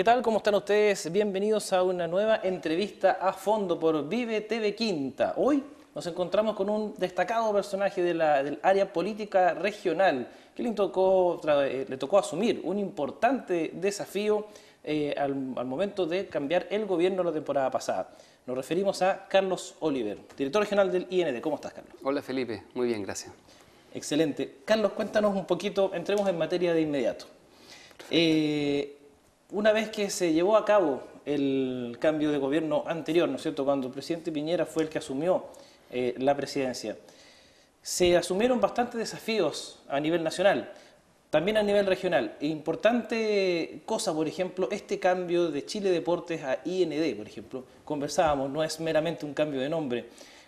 ¿Qué tal? ¿Cómo están ustedes? Bienvenidos a una nueva entrevista a fondo por Vive TV Quinta. Hoy nos encontramos con un destacado personaje de del área política regional que le tocó, eh, asumir un importante desafío eh, al, momento de cambiar el gobierno la temporada pasada. Nos referimos a Carlos Oliver, director regional del IND. ¿Cómo estás, Carlos? Hola, Felipe. Muy bien, gracias. Excelente. Carlos, cuéntanos un poquito, entremos en materia de inmediato una vez que se llevó a cabo el cambio de gobierno anterior, ¿no es cierto?, cuando el presidente Piñera fue el que asumió eh, la presidencia, se asumieron bastantes desafíos a nivel nacional, también a nivel regional. E importante cosa, por ejemplo, este cambio de Chile Deportes a IND, por ejemplo, conversábamos, no es meramente un cambio de nombre.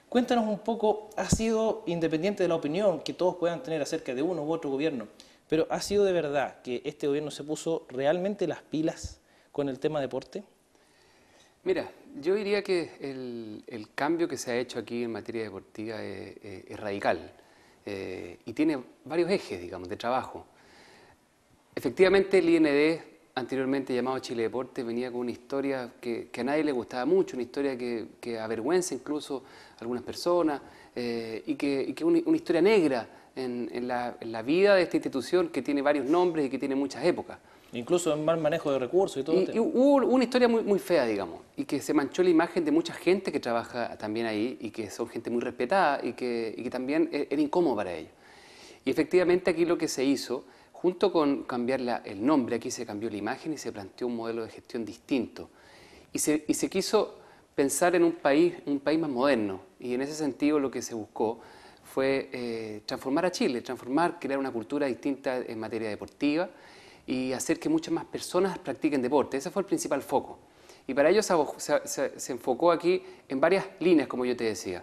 Cuéntanos un poco, ha sido independiente de la opinión que todos puedan tener acerca de uno u otro gobierno. Pero ¿ha sido de verdad que este gobierno se puso realmente las pilas con el tema deporte? Mira, yo diría que el, cambio que se ha hecho aquí en materia deportiva es, radical eh, y tiene varios ejes, digamos, de trabajo. Efectivamente, el IND, anteriormente llamado Chile Deporte, venía con una historia que, a nadie le gustaba mucho, una historia que, avergüenza incluso a algunas personas eh, y que, es una historia negra en, la, vida de esta institución que tiene varios nombres y que tiene muchas épocas. Incluso en mal manejo de recursos y todo. Y, este hubo una historia muy, muy fea, digamos, y que se manchó la imagen de mucha gente que trabaja también ahí y que son gente muy respetada y que, que también e-, era incómodo para ellos. Y efectivamente aquí lo que se hizo, junto con cambiar el nombre, aquí se cambió la imagen y se planteó un modelo de gestión distinto. Y se, y se quiso pensar en un país, un país más moderno. Y en ese sentido lo que se buscó fue eh, transformar a Chile, transformar, crear una cultura distinta en materia deportiva y hacer que muchas más personas practiquen deporte. Ese fue el principal foco. Y para ello se, enfocó aquí en varias líneas, como yo te decía.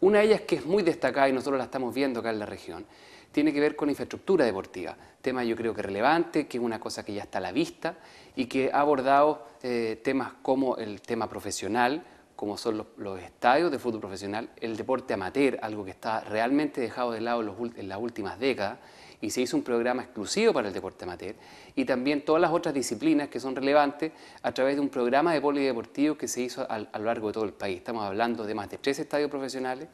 Una de ellas que es muy destacada y nosotros la estamos viendo acá en la región, tiene que ver con infraestructura deportiva, tema yo creo que relevante, que es una cosa que ya está a la vista y que ha abordado eh, temas como el tema profesional, como son los, estadios de fútbol profesional, el deporte amateur, algo que está realmente dejado de lado en, las últimas décadas, y se hizo un programa exclusivo para el deporte amateur, y también todas las otras disciplinas que son relevantes a través de un programa de polideportivo que se hizo a lo largo de todo el país. Estamos hablando de más de tres estadios profesionales,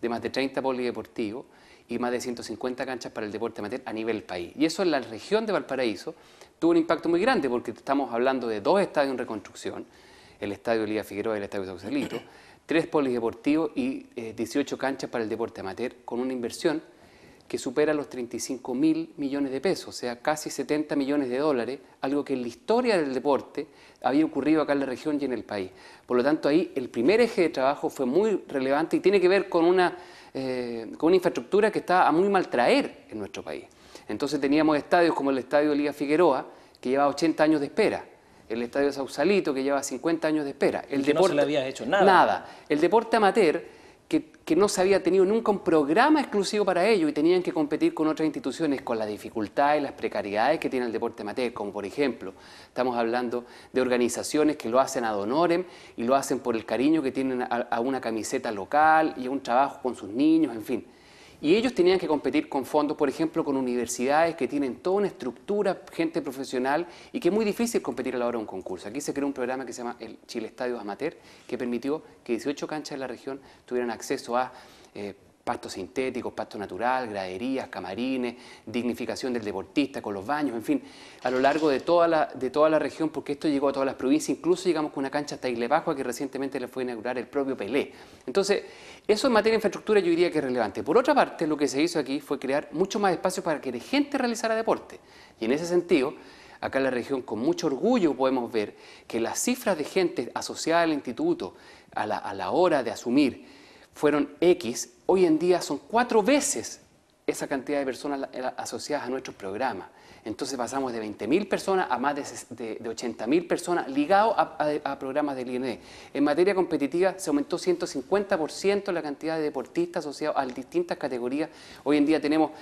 de más de 30 polideportivos y más de 150 canchas para el deporte amateur a nivel país. Y eso en la región de Valparaíso tuvo un impacto muy grande porque estamos hablando de dos estadios en reconstrucción, el estadio Liga Figueroa y el estadio Sausalito, tres polideportivos y 18 eh, canchas para el deporte amateur, con una inversión que supera los 35 mil millones de pesos, o sea, casi 70 millones de dólares, algo que en la historia del deporte había ocurrido acá en la región y en el país. Por lo tanto, ahí el primer eje de trabajo fue muy relevante y tiene que ver con una, eh, con una infraestructura que está a muy mal traer en nuestro país. Entonces teníamos estadios como el Estadio Liga Figueroa, que lleva 80 años de espera el Estadio Sausalito, que lleva 50 años de espera. El deporte, no le había hecho nada. Nada. El deporte amateur, que, no se había tenido nunca un programa exclusivo para ello y tenían que competir con otras instituciones con las dificultades, las precariedades que tiene el deporte amateur, como por ejemplo, estamos hablando de organizaciones que lo hacen ad honorem y lo hacen por el cariño que tienen a, una camiseta local y un trabajo con sus niños, en fin. Y ellos tenían que competir con fondos, por ejemplo, con universidades que tienen toda una estructura, gente profesional, y que es muy difícil competir a la hora de un concurso. Aquí se creó un programa que se llama el Chile Estadio Amateur, que permitió que 18 canchas de la región tuvieran acceso a eh, pastos sintéticos, pasto natural, graderías, camarines, dignificación del deportista con los baños, en fin, a lo largo de toda la, región, porque esto llegó a todas las provincias, incluso llegamos con una cancha hasta a que recientemente le fue a inaugurar el propio Pelé. Entonces, eso en materia de infraestructura yo diría que es relevante. Por otra parte, lo que se hizo aquí fue crear mucho más espacio para que la gente realizara deporte. Y en ese sentido, acá en la región con mucho orgullo podemos ver que las cifras de gente asociada al instituto a la, a la hora de asumir fueron X, hoy en día son cuatro veces esa cantidad de personas asociadas a nuestros programas. Entonces pasamos de 20.000 personas a más de, 80.000 personas ligados a, programas del INE. En materia competitiva se aumentó 150% la cantidad de deportistas asociados a distintas categorías. Hoy en día tenemos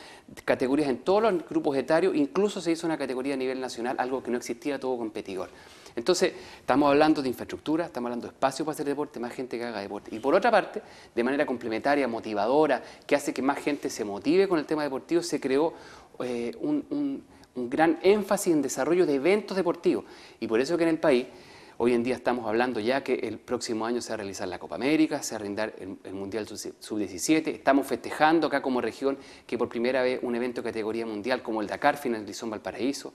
categorías en todos los grupos etarios, incluso se hizo una categoría a nivel nacional, algo que no existía todo competidor. Entonces, estamos hablando de infraestructura, estamos hablando de espacio para hacer deporte, más gente que haga deporte. Y por otra parte, de manera complementaria, motivadora, que hace que más gente se motive con el tema deportivo, se creó eh, un, un gran énfasis en desarrollo de eventos deportivos. Y por eso que en el país Hoy en día estamos hablando ya que el próximo año se va a realizar la Copa América, se va a rindar el, Mundial Sub-17. Estamos festejando acá como región que por primera vez un evento de categoría mundial como el Dakar finalizó en Valparaíso.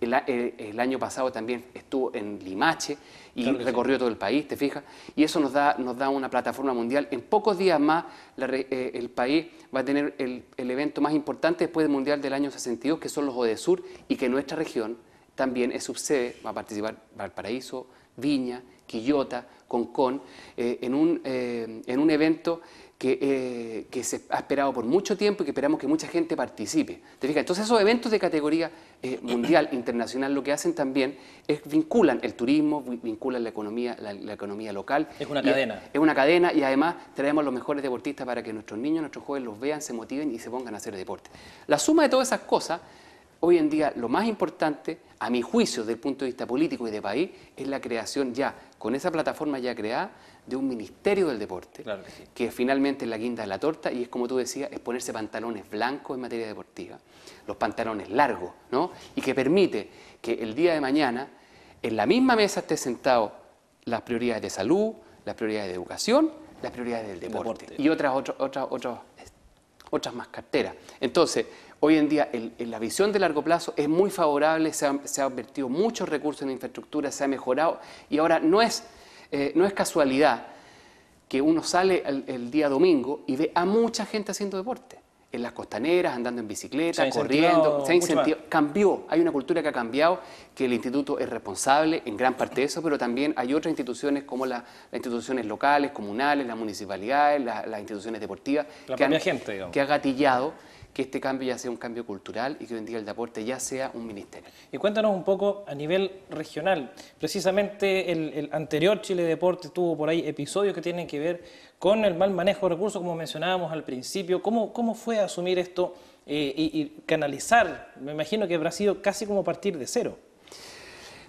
El, año pasado también estuvo en Limache y recorrió todo el país, ¿te fijas? Y eso nos da, nos da una plataforma mundial. En pocos días más eh, el país va a tener el, evento más importante después del Mundial del año 62, que son los ODESUR, y que nuestra región también es subsede, va a participar Valparaíso, Viña, Quillota, Concón, eh, en, un, eh, en, un, evento eh, que, se ha esperado por mucho tiempo y que esperamos que mucha gente participe. Entonces esos eventos de categoría mundial, internacional, lo que hacen también es vinculan el turismo, vinculan la economía, la, economía local. Es una cadena. es una cadena y además traemos los mejores deportistas para que nuestros niños, nuestros jóvenes los vean, se motiven y se pongan a hacer deporte. La suma de todas esas cosas Hoy en día lo más importante, a mi juicio, desde el punto de vista político y de país, es la creación ya, con esa plataforma ya creada, de un Ministerio del Deporte, que, finalmente es la quinta de la torta y es como tú decías, es ponerse pantalones blancos en materia deportiva, los pantalones largos, ¿no? Y que permite que el día de mañana en la misma mesa esté sentado las prioridades de salud, las prioridades de educación, las prioridades del deporte, y otras, otras, otras, otras, otras más carteras. Entonces, Hoy en día la visión de largo plazo es muy favorable, se, ha, invertido muchos recursos en infraestructura, se ha mejorado y ahora no es, eh, no es casualidad que uno sale el, día domingo y ve a mucha gente haciendo deporte, en las costaneras, andando en bicicleta, corriendo, se ha cambió, hay una cultura que ha cambiado, que el instituto es responsable en gran parte de eso, pero también hay otras instituciones como las instituciones locales, comunales, las municipalidades, las instituciones deportivas, que, han, gente, que ha gatillado que este cambio ya sea un cambio cultural y que hoy en día el deporte ya sea un ministerio. Y cuéntanos un poco a nivel regional. Precisamente el, anterior Chile Deporte tuvo por ahí episodios que tienen que ver con el mal manejo de recursos, como mencionábamos al principio. ¿Cómo, cómo fue asumir esto eh, y, canalizar? Me imagino que habrá sido casi como partir de cero.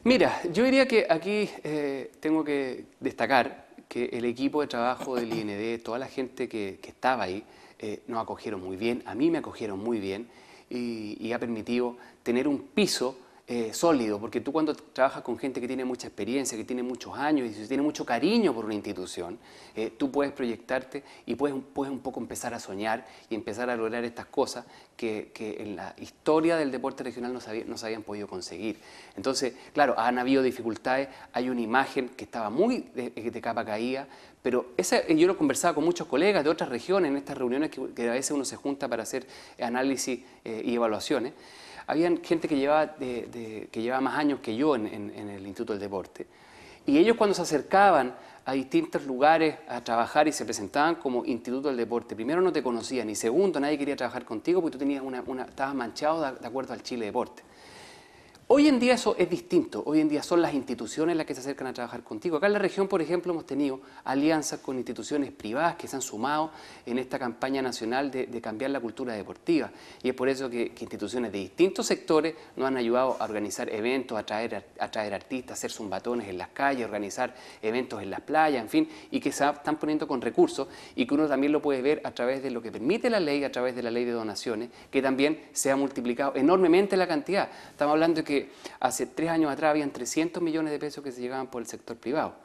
Mira, yo diría que aquí eh, tengo que destacar que el equipo de trabajo del IND, toda la gente que estaba ahí, eh, nos acogieron muy bien, a mí me acogieron muy bien y, y ha permitido tener un piso eh, sólido, porque tú cuando trabajas con gente que tiene mucha experiencia, que tiene muchos años y tiene mucho cariño por una institución, eh, tú puedes proyectarte y puedes, puedes, un poco empezar a soñar y empezar a lograr estas cosas que, en la historia del deporte regional no, se habían podido conseguir. Entonces, claro, han habido dificultades, hay una imagen que estaba muy de, eh, de capa caída, pero yo lo conversaba con muchos colegas de otras regiones en estas reuniones que, a veces uno se junta para hacer análisis y evaluaciones había gente que llevaba, que más años que yo en, el Instituto del Deporte. Y ellos cuando se acercaban a distintos lugares a trabajar y se presentaban como Instituto del Deporte. Primero no te conocían y segundo nadie quería trabajar contigo porque tú tenías una, estabas manchado de, acuerdo al Chile Deporte. Hoy en día eso es distinto, hoy en día son las instituciones las que se acercan a trabajar contigo. Acá en la región, por ejemplo, hemos tenido alianzas con instituciones privadas que se han sumado en esta campaña nacional de, cambiar la cultura deportiva. Y es por eso que, instituciones de distintos sectores nos han ayudado a organizar eventos, a traer, a traer artistas, hacer zumbatones en las calles, organizar eventos en las playas, en fin, y que se están poniendo con recursos y que uno también lo puede ver a través de lo que permite la ley, a través de la ley de donaciones, que también se ha multiplicado enormemente la cantidad. Estamos hablando de que hace tres años atrás habían 300 millones de pesos que se llegaban por el sector privado.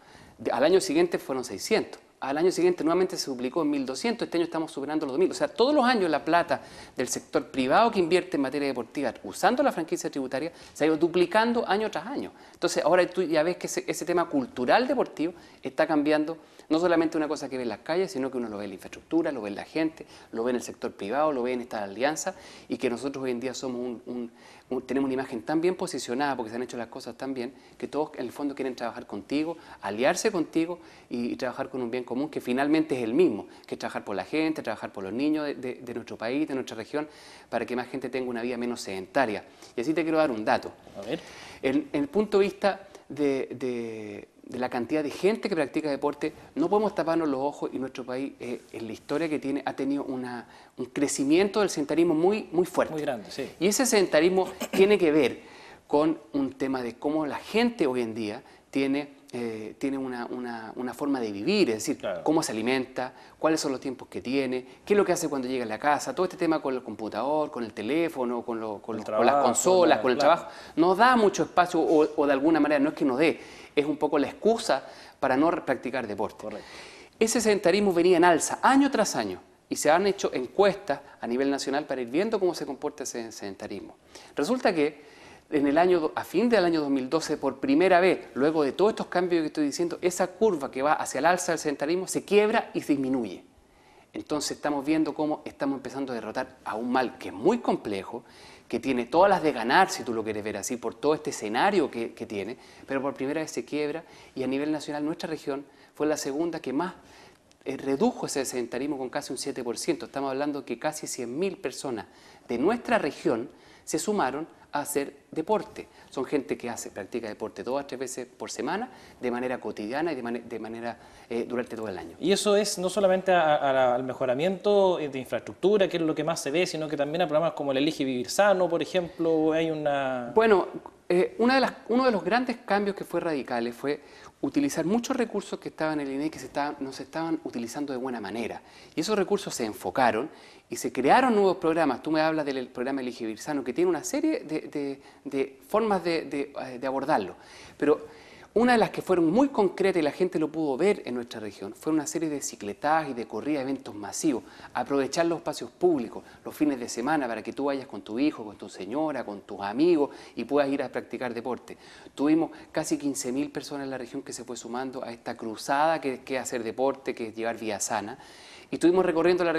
Al año siguiente fueron 600. Al año siguiente nuevamente se duplicó en 1.200, este año estamos superando los 2.000. O sea, todos los años la plata del sector privado que invierte en materia deportiva usando la franquicia tributaria se ha ido duplicando año tras año. Entonces ahora tú ya ves que ese, tema cultural deportivo está cambiando no solamente una cosa que ve en las calles, sino que uno lo ve en la infraestructura, lo ve en la gente, lo ve en el sector privado, lo ve en esta alianza y que nosotros hoy en día somos un tenemos una imagen tan bien posicionada porque se han hecho las cosas tan bien que todos en el fondo quieren trabajar contigo, aliarse contigo y, trabajar con un bien común que finalmente es el mismo, que es trabajar por la gente, trabajar por los niños de, nuestro país, de nuestra región, para que más gente tenga una vida menos sedentaria. Y así te quiero dar un dato. A ver. en el punto de vista de, de, la cantidad de gente que practica deporte, no podemos taparnos los ojos y nuestro país, eh, en la historia que tiene, ha tenido una, un crecimiento del sentarismo muy, muy fuerte. Muy grande, sí. Y ese sentarismo tiene que ver con un tema de cómo la gente hoy en día tiene eh, tiene una, forma de vivir, es decir, cómo se alimenta, cuáles son los tiempos que tiene, qué es lo que hace cuando llega a la casa, todo este tema con el computador, con el teléfono, con, las consolas, con el trabajo, no da mucho espacio o, de alguna manera, no es que no dé, es un poco la excusa para no practicar deporte. Ese sedentarismo venía en alza año tras año y se han hecho encuestas a nivel nacional para ir viendo cómo se comporta ese sedentarismo. Resulta que en el año, a fin del año 2012, por primera vez, luego de todos estos cambios que estoy diciendo, esa curva que va hacia el alza del sedentarismo se quiebra y disminuye. Entonces estamos viendo cómo estamos empezando a derrotar a un mal que es muy complejo, que tiene todas las de ganar, si tú lo quieres ver así, por todo este escenario que, tiene, pero por primera vez se quiebra y a nivel nacional nuestra región fue la segunda que más eh, redujo ese sedentarismo con casi un 7%. Estamos hablando que casi 100.000 personas de nuestra región se sumaron a hacer deporte. Son gente que hace, practica deporte dos a tres veces por semana, de manera cotidiana y de, manera eh, durante todo el año. Y eso es no solamente al mejoramiento eh, de infraestructura, que es lo que más se ve, sino que también a programas como el Elige Vivir Sano, por ejemplo, hay una... Bueno, eh, una de las, uno de los grandes cambios que fue radicales fue utilizar muchos recursos que estaban en el INE que se estaban, no se estaban utilizando de buena manera. Y esos recursos se enfocaron y se crearon nuevos programas. Tú me hablas del programa eligibilizano que tiene una serie de, formas de, de eh, abordarlo. Pero una de las que fueron muy concretas y la gente lo pudo ver en nuestra región fue una serie de cicletadas y de corridas, eventos masivos, aprovechar los espacios públicos los fines de semana para que tú vayas con tu hijo, con tu señora, con tus amigos y puedas ir a practicar deporte. Tuvimos casi 15.000 personas en la región que se fue sumando a esta cruzada que, que es hacer deporte, que es llevar vía sana y estuvimos recorriendo la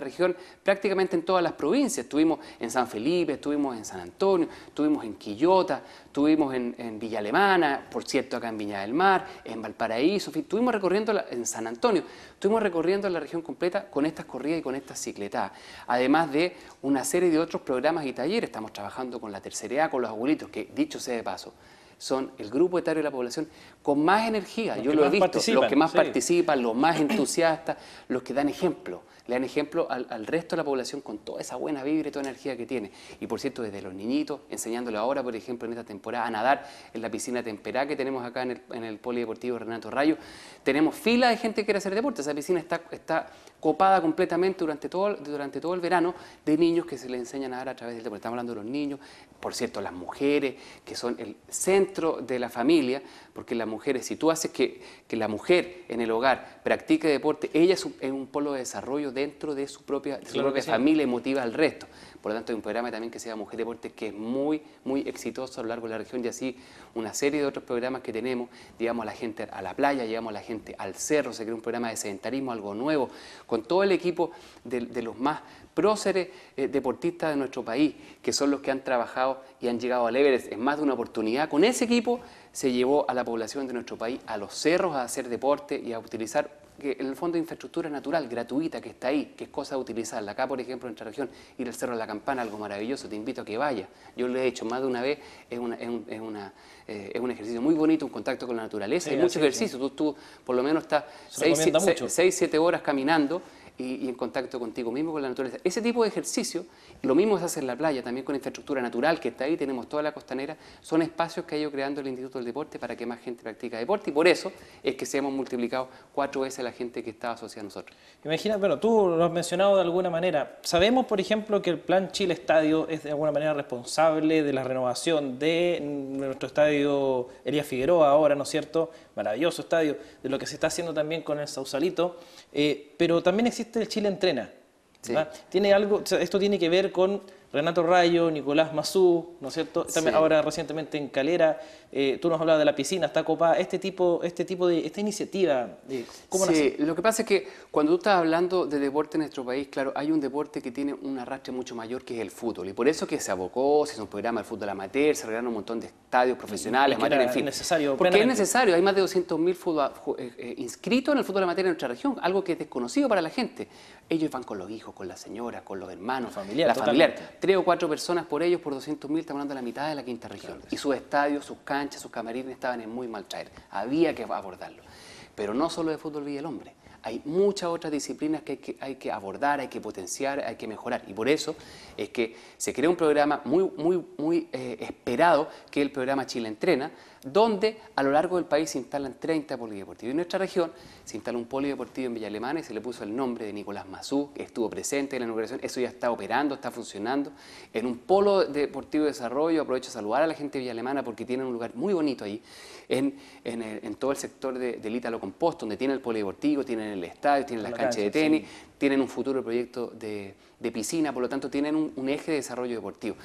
región, prácticamente en todas las provincias. Estuvimos en San Felipe, estuvimos en San Antonio, estuvimos en Quillota, estuvimos en, Villa Alemana, por cierto acá en Viña del Mar, en Valparaíso, estuvimos recorriendo en San Antonio, estuvimos recorriendo la región completa con estas corridas y con estas cicletas. además de una serie de otros programas y talleres. Estamos trabajando con la tercera edad, con los abuelitos, que dicho sea de paso, son el grupo etario de la población con más energía. Yo lo he visto, los que más participan, los más entusiastas, los que dan ejemplo le dan ejemplo al, resto de la población con toda esa buena vibra y toda energía que tiene. Y por cierto, desde los niñitos, enseñándole ahora, por ejemplo, en esta temporada a nadar en la piscina temperada que tenemos acá en el, Polideportivo Renato Rayo, tenemos fila de gente que quiere hacer deporte. Esa piscina está, está copada completamente durante todo, durante todo el verano de niños que se le enseñan a nadar a través del deporte. Estamos hablando de los niños, por cierto, las mujeres, que son el centro de la familia, porque las mujeres, si tú haces que, la mujer en el hogar practique deporte, ella es un polo de desarrollo dentro de su propia, familia y motiva al resto. Por lo tanto, hay un programa también que se llama Mujer Deporte que es muy, muy exitoso a lo largo de la región y así una serie de otros programas que tenemos. Llevamos a la gente a la playa, llevamos a la gente al cerro, se creó un programa de sedentarismo, algo nuevo, con todo el equipo de, los más próceres eh, deportistas de nuestro país, que son los que han trabajado y han llegado al Everest en más de una oportunidad. Con ese equipo se llevó a la población de nuestro país a los cerros a hacer deporte y a utilizar que el Fondo de Infraestructura Natural gratuita que está ahí, que es cosa de utilizarla. Acá, por ejemplo, en nuestra región, ir al Cerro de la Campana, algo maravilloso, te invito a que vaya. Yo lo he hecho más de una vez, eh, es, un, ejercicio muy bonito, un contacto con la naturaleza, y hay mucho ejercicio, Tú, tú, por lo menos estás 6, 7 horas caminando y, en contacto contigo mismo, con la naturaleza. Ese tipo de ejercicio, lo mismo se hace en la playa, también con infraestructura natural que está ahí, tenemos toda la costanera, son espacios que ha ido creando el Instituto del Deporte para que más gente practica deporte y por eso es que se hemos multiplicado cuatro veces la gente que está asociada a nosotros. Imagina, bueno, tú lo has mencionado de alguna manera. Sabemos, por ejemplo, que el plan Chile Estadio es de alguna manera responsable de la renovación de nuestro estadio Elías Figueroa ahora, ¿no es cierto? maravilloso estadio, de lo que se está haciendo también con el Sausalito, eh, pero también existe el Chile Entrena. Tiene algo, esto tiene que ver con Renato Rayo, Nicolás Mazú, ¿no es cierto? También ahora recientemente en Calera, eh, tú nos hablabas de la piscina, está copada, este tipo, este tipo de, esta iniciativa, eh, ¿cómo Sí, lo que pasa es que cuando tú estás hablando de deporte en nuestro país, claro, hay un deporte que tiene un arrastre mucho mayor que es el fútbol, y por eso que se abocó, se hizo un programa de fútbol amateur, se regalaron un montón de estadios profesionales, en fin. Necesario, Porque es necesario, hay más de 200.000 eh, inscritos en el fútbol amateur en nuestra región, algo que es desconocido para la gente. Ellos van con los hijos, con la señora, con los hermanos, la familiar, la tres o cuatro personas por ellos, por mil estamos hablando de la mitad de la quinta región. Y sus estadios, sus canchas, sus camarines estaban en muy mal traer. Había que abordarlo. Pero no solo de fútbol vive el hombre hay muchas otras disciplinas que hay, que abordar, hay que potenciar, hay que mejorar. Y por eso es que se crea un programa muy, muy, muy eh, esperado, que es el programa Chile Entrena, donde a lo largo del país se instalan 30 polideportivos. En nuestra región se instala un polideportivo en Villa Alemana y se le puso el nombre de Nicolás Mazú, que estuvo presente en la inauguración. Eso ya está operando, está funcionando. En un polo deportivo de desarrollo aprovecho a saludar a la gente de Villa Alemana porque tienen un lugar muy bonito ahí en, todo el sector del Ítalo composto, donde tienen el polideportivo, tienen el estadio, tienen las canchas de tenis, tienen un futuro proyecto de, de, piscina, por lo tanto tienen un, eje de desarrollo deportivo.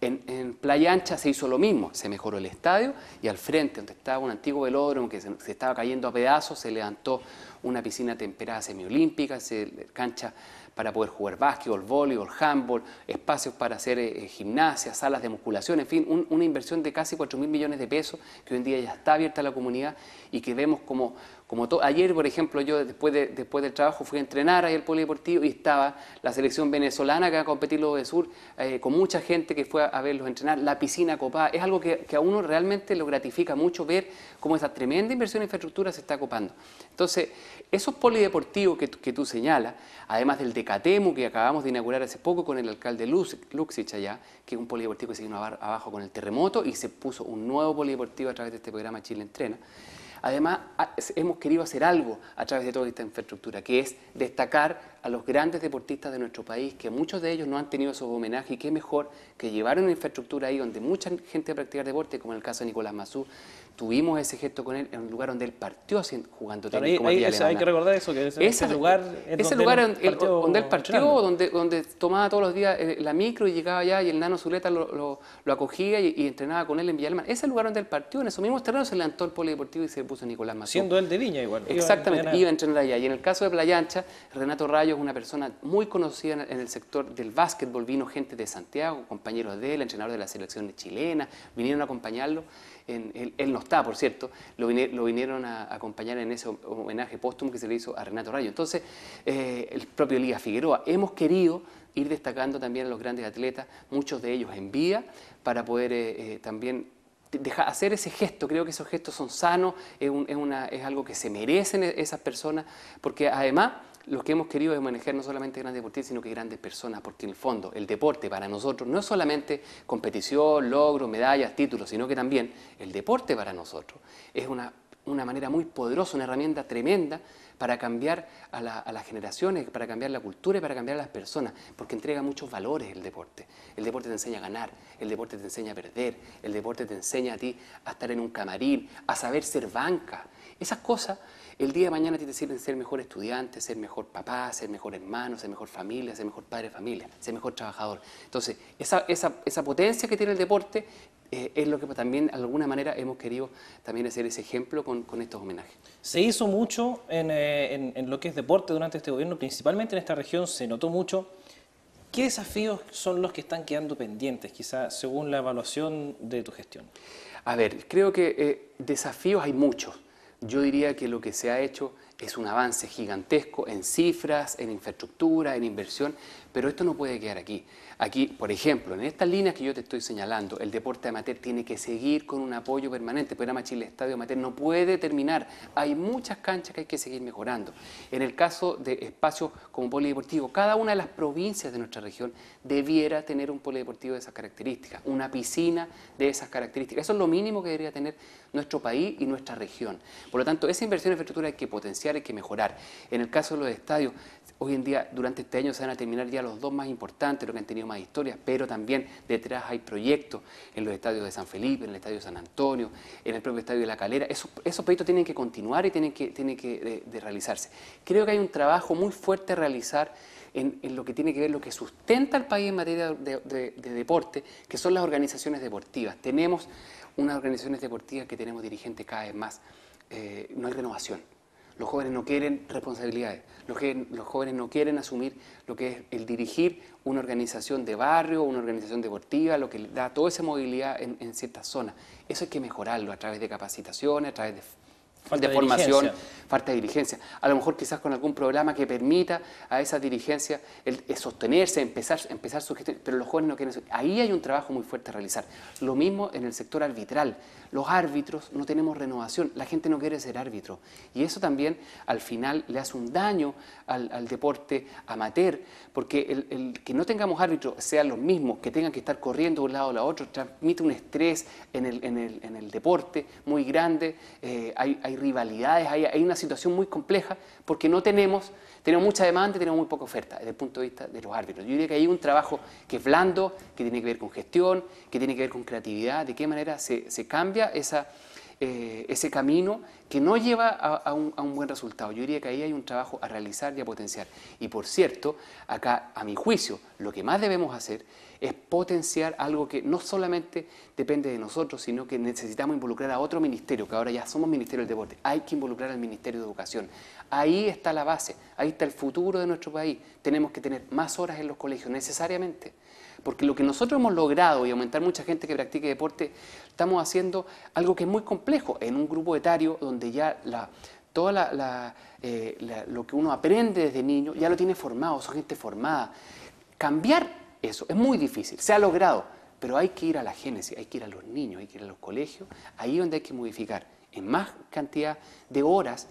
En, en, Playa Ancha se hizo lo mismo, se mejoró el estadio y al frente, donde estaba un antiguo velódromo que se, se estaba cayendo a pedazos, se levantó una piscina temperada semiolímpica, se, cancha para poder jugar básquetbol, voleibol, handball, espacios para hacer eh, eh, gimnasia, salas de musculación, en fin, una inversión de casi 4 mil millones de pesos que hoy en día ya está abierta a la comunidad y que vemos como como ayer, por ejemplo, yo después, del trabajo fui a entrenar ahí al polideportivo y estaba la selección venezolana que va a competir los de Sur, eh, con mucha gente que fue a, verlos entrenar, la piscina copada. Es algo que, a uno realmente lo gratifica mucho ver cómo esa tremenda inversión en infraestructura se está copando. Entonces, esos polideportivos que, tú señalas, además del Decatemu que acabamos de inaugurar hace poco con el alcalde Luxich allá, que es un polideportivo que se vino abajo con el terremoto y se puso un nuevo polideportivo a través de este programa Chile Entrena. Además, hemos querido hacer algo a través de toda esta infraestructura, que es destacar a los grandes deportistas de nuestro país, que muchos de ellos no han tenido esos homenajes, y qué mejor que llevar una infraestructura ahí donde mucha gente a practicar deporte, como en el caso de Nicolás Mazú, tuvimos ese gesto con él en un lugar donde él partió jugando tenis como ahí, Hay que recordar eso, ese, ese lugar... ese donde lugar él partió, donde él partió, donde, donde, tomaba todos los días eh, la micro y llegaba allá y el nano Zuleta lo, acogía y, entrenaba con él en Villa Alemana. Ese lugar donde él partió, en esos mismos terrenos, se levantó el polideportivo y se puso Nicolás Mazú. Siendo él de Viña igual. Exactamente, iba a, entrenar allá. Y en el caso de Playa Ancha, Renato Rayo es una persona muy conocida en el sector del básquetbol. Vino gente de Santiago, compañeros de él, entrenador de la selección chilena, vinieron a acompañarlo él, no está, por cierto, lo, vinieron a, acompañar en ese homenaje póstumo que se le hizo a Renato Rayo. Entonces, eh, el propio Elías Figueroa, hemos querido ir destacando también a los grandes atletas, muchos de ellos en vía, para poder eh, eh, también hacer ese gesto, creo que esos gestos son sanos, es algo que se merecen e-, esas personas, porque además lo que hemos querido es manejar no solamente grandes deportistas, sino que grandes personas, porque en el fondo el deporte para nosotros no es solamente competición, logros, medallas, títulos, sino que también el deporte para nosotros es una, manera muy poderosa, una herramienta tremenda para cambiar a, a, las generaciones, para cambiar la cultura y para cambiar a las personas, porque entrega muchos valores el deporte. El deporte te enseña a ganar, el deporte te enseña a perder, el deporte te enseña a ti a estar en un camarín, a saber ser banca, esas cosas el día de mañana te sirven ser mejor estudiante, ser mejor papá, ser mejor hermano, ser mejor familia, ser mejor padre de familia, ser mejor trabajador. Entonces, esa, potencia que tiene el deporte eh, es lo que también, de alguna manera, hemos querido también hacer ese ejemplo con, estos homenajes. Se hizo mucho eh, en, lo que es deporte durante este gobierno, principalmente en esta región, se notó mucho. ¿Qué desafíos son los que están quedando pendientes, quizás según la evaluación de tu gestión? A ver, creo que eh, desafíos hay muchos yo diría que lo que se ha hecho es un avance gigantesco en cifras, en infraestructura, en inversión, pero esto no puede quedar aquí. Aquí, por ejemplo, en estas líneas que yo te estoy señalando, el deporte amateur tiene que seguir con un apoyo permanente. El programa Chile Estadio Amateur no puede terminar. Hay muchas canchas que hay que seguir mejorando. En el caso de espacios como polideportivo, cada una de las provincias de nuestra región debiera tener un polideportivo de esas características, una piscina de esas características. Eso es lo mínimo que debería tener nuestro país y nuestra región. Por lo tanto, esa inversión en infraestructura hay que potenciar, hay que mejorar. En el caso de los estadios, hoy en día, durante este año, se van a terminar ya los dos más importantes, los que han tenido más historia, pero también detrás hay proyectos en los estadios de San Felipe, en el estadio de San Antonio, en el propio estadio de La Calera. Esos, proyectos tienen que continuar y tienen que, eh, realizarse. Creo que hay un trabajo muy fuerte a realizar. En, lo que tiene que ver lo que sustenta al país en materia de deporte, que son las organizaciones deportivas. Tenemos unas organizaciones deportivas que tenemos dirigentes cada vez más eh, no hay renovación. Los jóvenes no quieren responsabilidades, los, los jóvenes no quieren asumir lo que es el dirigir una organización de barrio, una organización deportiva, lo que da toda esa movilidad en, en ciertas zonas. Eso hay que mejorarlo a través de capacitaciones, a través de Falta de, formación, falta de dirigencia. A lo mejor quizás con algún programa que permita a esa dirigencia el, sostenerse, empezar, empezar su gestión, pero los jóvenes no quieren eso. Ahí hay un trabajo muy fuerte a realizar. Lo mismo en el sector arbitral. Los árbitros no tenemos renovación, la gente no quiere ser árbitro. Y eso también al final le hace un daño al, deporte amateur, porque el, que no tengamos árbitros sean los mismos, que tengan que estar corriendo de un lado a la otro, transmite un estrés en el, deporte muy grande. Eh, hay hay rivalidades, hay, una situación muy compleja porque no tenemos, tenemos mucha demanda y tenemos muy poca oferta desde el punto de vista de los árbitros. Yo diría que hay un trabajo que es blando, que tiene que ver con gestión, que tiene que ver con creatividad, de qué manera se cambia esa eh, ese camino que no lleva a, un, a, un, buen resultado. Yo diría que ahí hay un trabajo a realizar y a potenciar. Y por cierto, acá, a mi juicio, lo que más debemos hacer es potenciar algo que no solamente depende de nosotros, sino que necesitamos involucrar a otro ministerio, que ahora ya somos Ministerio del Deporte. Hay que involucrar al Ministerio de Educación. Ahí está la base, ahí está el futuro de nuestro país. Tenemos que tener más horas en los colegios, necesariamente. Porque lo que nosotros hemos logrado y aumentar mucha gente que practique deporte, estamos haciendo algo que es muy complejo en un grupo etario donde ya la, todo eh, lo que uno aprende desde niño ya lo tiene formado, son gente formada. Cambiar eso es muy difícil, se ha logrado, pero hay que ir a la génesis, hay que ir a los niños, hay que ir a los colegios, ahí donde hay que modificar en más cantidad de horas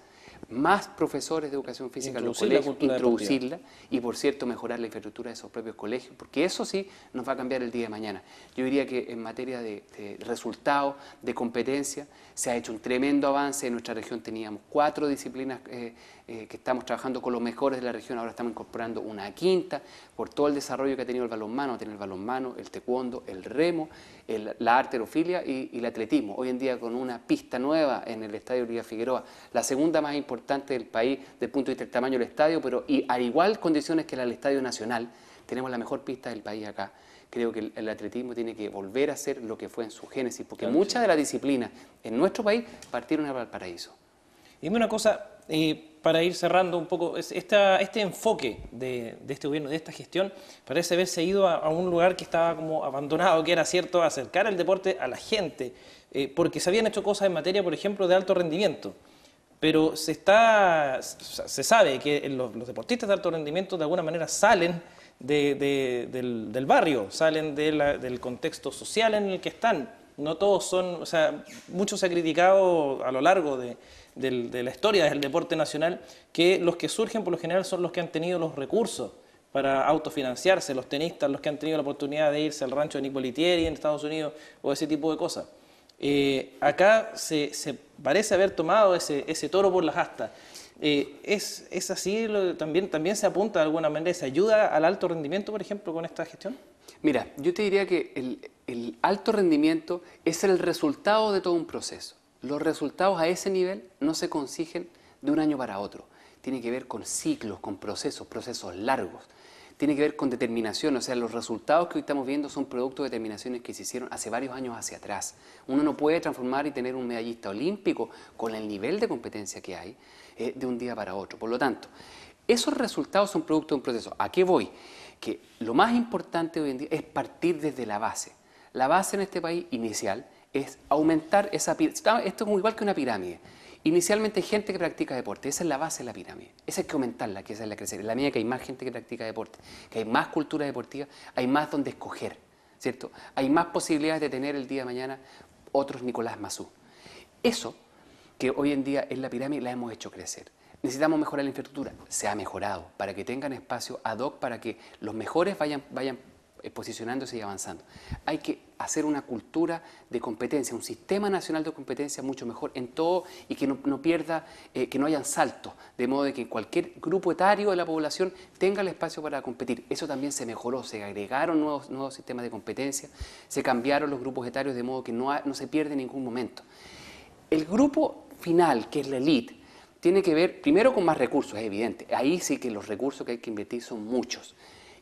más profesores de educación física en los colegios, introducirla y, por cierto, mejorar la infraestructura de esos propios colegios, porque eso sí nos va a cambiar el día de mañana. Yo diría que en materia de, resultados, de competencia, se ha hecho un tremendo avance. En nuestra región teníamos cuatro disciplinas eh, eh, que estamos trabajando con los mejores de la región, ahora estamos incorporando una quinta, por todo el desarrollo que ha tenido el balonmano, tiene el balonmano, el taekwondo, el remo la arterofilia y, y, el atletismo. Hoy en día con una pista nueva en el Estadio Liga Figueroa, la segunda más importante del país desde punto de vista del tamaño del estadio, pero y a igual condiciones que la del Estadio Nacional, tenemos la mejor pista del país acá. Creo que el, atletismo tiene que volver a ser lo que fue en su génesis, porque muchas de las disciplinas en nuestro país partieron a Valparaíso. Dime una cosa, eh, para ir cerrando un poco, este enfoque de, este gobierno, de esta gestión, parece haberse ido a, un lugar que estaba como abandonado, que era cierto, acercar el deporte a la gente, eh, porque se habían hecho cosas en materia, por ejemplo, de alto rendimiento. Pero se, sabe que los, deportistas de alto rendimiento de alguna manera salen del, barrio, salen del contexto social en el que están. No todos son, o sea, mucho se ha criticado a lo largo de, de la historia del deporte nacional, que los que surgen por lo general son los que han tenido los recursos para autofinanciarse, los tenistas, los que han tenido la oportunidad de irse al rancho de Nicolitieri en Estados Unidos o ese tipo de cosas. Eh, acá se, parece haber tomado ese, toro por las astas. Eh, es, así? también, ¿También se apunta de alguna manera? ¿Se ayuda al alto rendimiento, por ejemplo, con esta gestión? Mira, yo te diría que el alto rendimiento es el resultado de todo un proceso. Los resultados a ese nivel no se consiguen de un año para otro. Tiene que ver con ciclos, con procesos, procesos largos. Tiene que ver con determinación, o sea, los resultados que hoy estamos viendo son producto de determinaciones que se hicieron hace varios años hacia atrás. Uno no puede transformar y tener un medallista olímpico con el nivel de competencia que hay eh, de un día para otro. Por lo tanto, esos resultados son producto de un proceso. ¿A qué voy? Que lo más importante hoy en día es partir desde la base. La base en este país inicial es aumentar esa pirámide. Esto es muy igual que una pirámide. Inicialmente gente que practica deporte, esa es la base de la pirámide. Esa es que aumentarla, que esa es la crecer. la medida que hay más gente que practica deporte, que hay más cultura deportiva, hay más donde escoger, ¿cierto? Hay más posibilidades de tener el día de mañana otros Nicolás Mazú. Eso, que hoy en día es la pirámide, la hemos hecho crecer. Necesitamos mejorar la infraestructura, se ha mejorado, para que tengan espacio ad hoc, para que los mejores vayan, vayan eh, posicionándose y avanzando. Hay que hacer una cultura de competencia, un sistema nacional de competencia mucho mejor en todo y que no, pierda, eh, que no hayan saltos, de modo de que cualquier grupo etario de la población tenga el espacio para competir. Eso también se mejoró, se agregaron nuevos, nuevos sistemas de competencia, se cambiaron los grupos etarios de modo que no, no se pierde en ningún momento. El grupo final, que es la elite, tiene que ver primero con más recursos, es evidente. Ahí sí que los recursos que hay que invertir son muchos.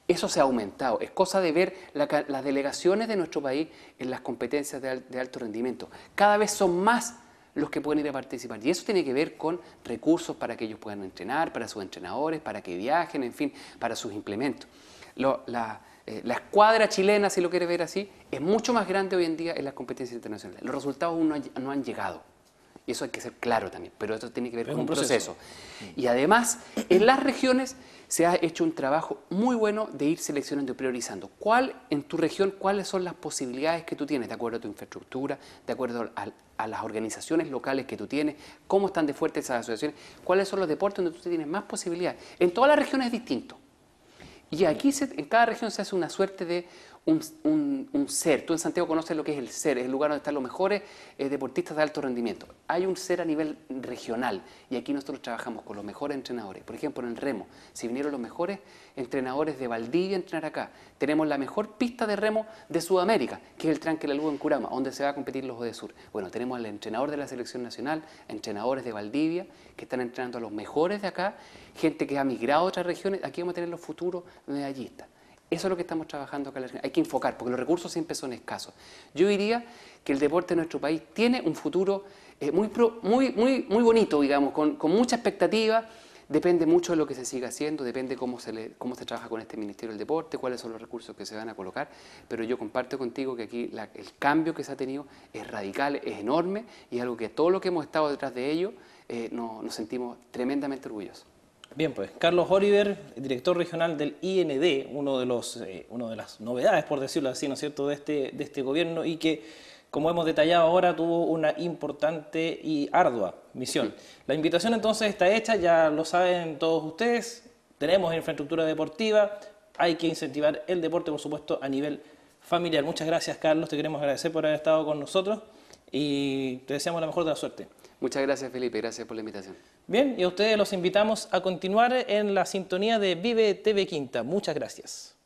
Eso se ha aumentado. Es cosa de ver las delegaciones de nuestro país en las competencias de, alto rendimiento. Cada vez son más los que pueden ir a participar. Y eso tiene que ver con recursos para que ellos puedan entrenar, para sus entrenadores, para que viajen, en fin, para sus implementos. Eh, la, escuadra chilena, si lo quiere ver así, es mucho más grande hoy en día en las competencias internacionales. Los resultados aún no han llegado. Y eso hay que ser claro también, pero esto tiene que ver con un proceso. Y además, en las regiones se ha hecho un trabajo muy bueno de ir seleccionando y priorizando. ¿Cuál en tu región, cuáles son las posibilidades que tú tienes de acuerdo a tu infraestructura, de acuerdo a, las organizaciones locales que tú tienes, cómo están de fuerte esas asociaciones, cuáles son los deportes donde tú tienes más posibilidades? En todas las regiones es distinto. Y aquí en cada región se hace una suerte de un, ser. Tú en Santiago conoces lo que es el ser, es el lugar donde están los mejores eh, deportistas de alto rendimiento. Hay un ser a nivel regional y aquí nosotros trabajamos con los mejores entrenadores. Por ejemplo, en el remo, si vinieron los mejores entrenadores de Valdivia a entrenar acá, tenemos la mejor pista de remo de Sudamérica, que es el Tranque La en Curama, donde se va a competir los de Sur. Bueno, tenemos al entrenador de la selección nacional, entrenadores de Valdivia, que están entrenando a los mejores de acá, gente que ha migrado a otras regiones, aquí vamos a tener los futuros medallistas. Eso es lo que estamos trabajando acá en la región. Hay que enfocar, porque los recursos siempre son escasos. Yo diría que el deporte en nuestro país tiene un futuro eh, muy, muy, muy, bonito, digamos, con, mucha expectativa. Depende mucho de lo que se siga haciendo, depende cómo se, cómo se trabaja con este Ministerio del Deporte, cuáles son los recursos que se van a colocar, pero yo comparto contigo que aquí el cambio que se ha tenido es radical, es enorme y algo que todo lo que hemos estado detrás de ello eh, nos sentimos tremendamente orgullosos. Bien, pues Carlos Oliver, director regional del IND, uno de eh, una de las novedades, por decirlo así, ¿no es cierto?, de este, de este gobierno y que, como hemos detallado ahora, tuvo una importante y ardua misión. La invitación entonces está hecha, ya lo saben todos ustedes, tenemos infraestructura deportiva, hay que incentivar el deporte, por supuesto, a nivel familiar. Muchas gracias, Carlos, te queremos agradecer por haber estado con nosotros y te deseamos la mejor de la suerte. Muchas gracias, Felipe, gracias por la invitación. Bien, y a ustedes los invitamos a continuar en la sintonía de Vive TV Quinta. Muchas gracias.